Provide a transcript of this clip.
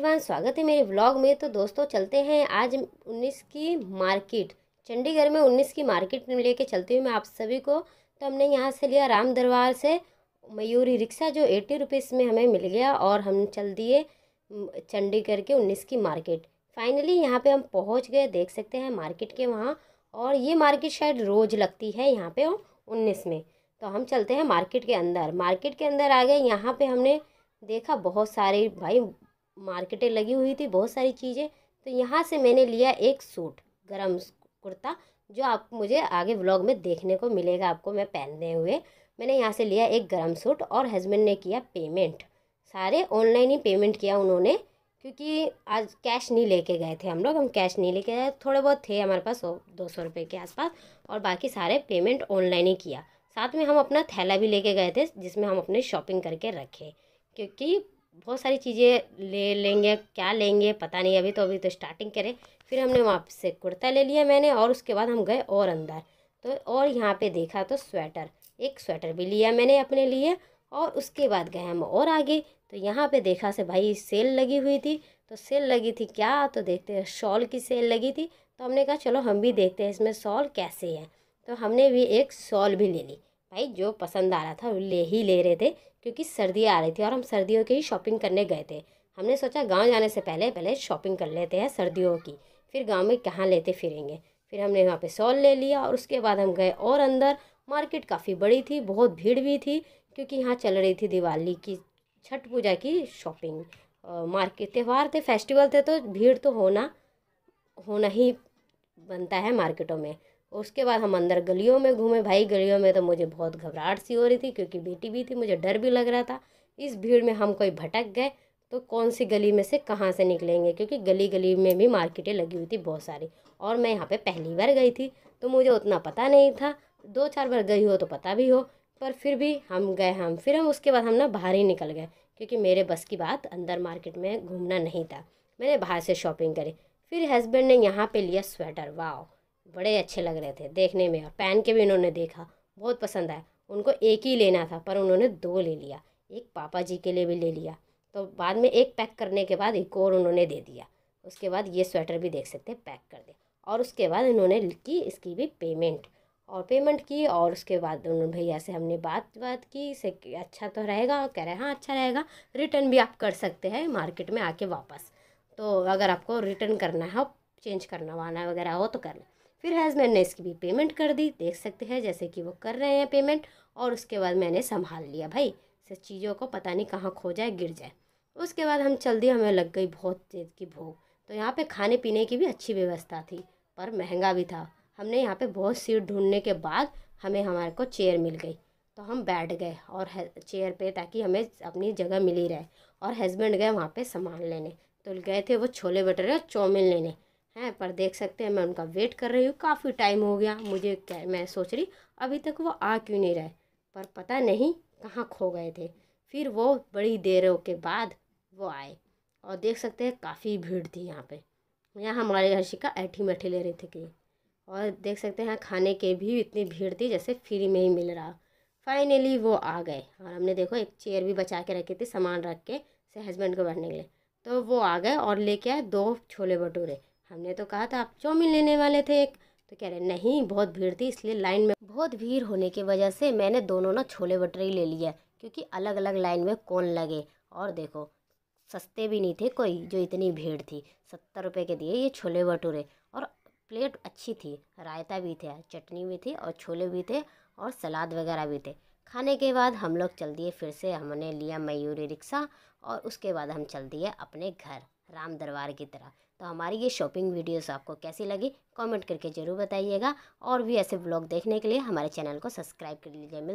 everyone स्वागत है मेरे ब्लॉग में तो दोस्तों चलते हैं आज 19 की मार्केट चंडीगढ़ में 19 की मार्केट में लेके चलती हूँ मैं आप सभी को तो हमने यहाँ से लिया राम दरबार से मयूरी रिक्शा जो एट्टी रुपीज़ में हमें मिल गया और हम चल दिए चंडीगढ़ के 19 की मार्केट फाइनली यहाँ पे हम पहुँच गए देख सकते हैं मार्केट के वहाँ और ये मार्केट शायद रोज़ लगती है यहाँ पर उन्नीस में तो हम चलते हैं मार्केट के अंदर मार्केट के अंदर आ गए यहाँ पर हमने देखा बहुत सारे भाई मार्केटें लगी हुई थी बहुत सारी चीज़ें तो यहाँ से मैंने लिया एक सूट गरम कुर्ता जो आप मुझे आगे व्लॉग में देखने को मिलेगा आपको मैं पहनने हुए मैंने यहाँ से लिया एक गरम सूट और हस्बैंड ने किया पेमेंट सारे ऑनलाइन ही पेमेंट किया उन्होंने क्योंकि आज कैश नहीं लेके गए थे हम लोग हम कैश नहीं लेके गए थोड़े बहुत थे हमारे पास दो सौ रुपये के आसपास और बाकी सारे पेमेंट ऑनलाइन ही किया साथ में हम अपना थैला भी लेके गए थे जिसमें हम अपने शॉपिंग करके रखे क्योंकि बहुत सारी चीज़ें ले लेंगे क्या लेंगे पता नहीं अभी तो अभी तो स्टार्टिंग करें फिर हमने वहाँ से कुर्ता ले लिया मैंने और उसके बाद हम गए और अंदर तो और यहाँ पे देखा तो स्वेटर एक स्वेटर भी लिया मैंने अपने लिए और उसके बाद गए हम और आगे तो यहाँ पे देखा से भाई सेल लगी हुई थी तो सेल लगी थी क्या तो देखते हैं शॉल की सेल लगी थी तो हमने कहा चलो हम भी देखते हैं इसमें शॉल कैसे है तो हमने भी एक शॉल भी ले ली भाई जो पसंद आ रहा था ले ही ले रहे थे क्योंकि सर्दी आ रही थी और हम सर्दियों की ही शॉपिंग करने गए थे हमने सोचा गांव जाने से पहले पहले शॉपिंग कर लेते हैं सर्दियों की फिर गांव में कहाँ लेते फिरेंगे फिर हमने वहाँ पे सॉल ले लिया और उसके बाद हम गए और अंदर मार्केट काफ़ी बड़ी थी बहुत भीड़ भी थी क्योंकि यहाँ चल रही थी दिवाली की छठ पूजा की शॉपिंग मार्केट त्यौहार थे फेस्टिवल थे तो भीड़ तो होना होना ही बनता है मार्केटों में उसके बाद हम अंदर गलियों में घूमे भाई गलियों में तो मुझे बहुत घबराहट सी हो रही थी क्योंकि बेटी भी थी मुझे डर भी लग रहा था इस भीड़ में हम कोई भटक गए तो कौन सी गली में से कहाँ से निकलेंगे क्योंकि गली गली में भी मार्केटें लगी हुई थी बहुत सारी और मैं यहाँ पे पहली बार गई थी तो मुझे उतना पता नहीं था दो चार बार गई हो तो पता भी हो पर फिर भी हम गए हम फिर हम उसके बाद हम ना बाहर ही निकल गए क्योंकि मेरे बस की बात अंदर मार्केट में घूमना नहीं था मैंने बाहर से शॉपिंग करी फिर हस्बैंड ने यहाँ पे लिया स्वेटर वाओ बड़े अच्छे लग रहे थे देखने में और पहन के भी उन्होंने देखा बहुत पसंद आया उनको एक ही लेना था पर उन्होंने दो ले लिया एक पापा जी के लिए भी ले लिया तो बाद में एक पैक करने के बाद एक और उन्होंने दे दिया उसके बाद ये स्वेटर भी देख सकते हैं पैक कर दिया और उसके बाद उन्होंने की इसकी भी पेमेंट और पेमेंट की और उसके बाद उन्होंने भैया से हमने बात बात की से अच्छा तो रहेगा कह रहे हैं हाँ अच्छा रहेगा रिटर्न भी आप कर सकते हैं मार्केट में आके वापस तो अगर आपको रिटर्न करना है चेंज करना वाना वगैरह हो तो कर लें फिर हैज़ मैंने इसकी भी पेमेंट कर दी देख सकते हैं जैसे कि वो कर रहे हैं पेमेंट और उसके बाद मैंने संभाल लिया भाई सब चीज़ों को पता नहीं कहाँ खो जाए गिर जाए उसके बाद हम चल दिए हमें लग गई बहुत तेज़ की भूख तो यहाँ पे खाने पीने की भी अच्छी व्यवस्था थी पर महंगा भी था हमने यहाँ पे बहुत सीट ढूंढने के बाद हमें हमारे को चेयर मिल गई तो हम बैठ गए और चेयर पे ताकि हमें अपनी जगह मिली रहे और हस्बैंड गए वहाँ पे सामान लेने तो गए थे वो छोले भटूरे और चाउमिन लेने हैं पर देख सकते हैं मैं उनका वेट कर रही हूँ काफ़ी टाइम हो गया मुझे क्या मैं सोच रही अभी तक वो आ क्यों नहीं रहे पर पता नहीं कहाँ खो गए थे फिर वो बड़ी देरों के बाद वो आए और देख सकते हैं काफ़ी भीड़ थी यहाँ पे यहाँ हमारे हर्षिका ऐठी मैठी ले रही थी कि और देख सकते हैं खाने के भी इतनी भीड़ थी जैसे फ्री में ही मिल रहा फाइनली वो आ गए और हमने देखो एक चेयर भी बचा के रखी थी सामान रख के से हस्बैंड को बैठने के लिए तो वो आ गए और लेके आए दो छोले भटूरे हमने तो कहा था आप चाउमीन लेने वाले थे एक तो कह रहे नहीं बहुत भीड़ थी इसलिए लाइन में बहुत भीड़ होने की वजह से मैंने दोनों ना छोले भटूरे ले लिया क्योंकि अलग अलग लाइन में कौन लगे और देखो सस्ते भी नहीं थे कोई जो इतनी भीड़ थी सत्तर रुपये के दिए ये छोले भटूरे और प्लेट अच्छी थी रायता भी था चटनी भी थी और छोले भी थे और सलाद वगैरह भी थे खाने के बाद हम लोग चल दिए फिर से हमने लिया मयूरी रिक्शा और उसके बाद हम चल दिए अपने घर राम दरबार की तरह तो हमारी ये शॉपिंग वीडियोस आपको कैसी लगी कमेंट करके ज़रूर बताइएगा और भी ऐसे ब्लॉग देखने के लिए हमारे चैनल को सब्सक्राइब कर लीजिए मिल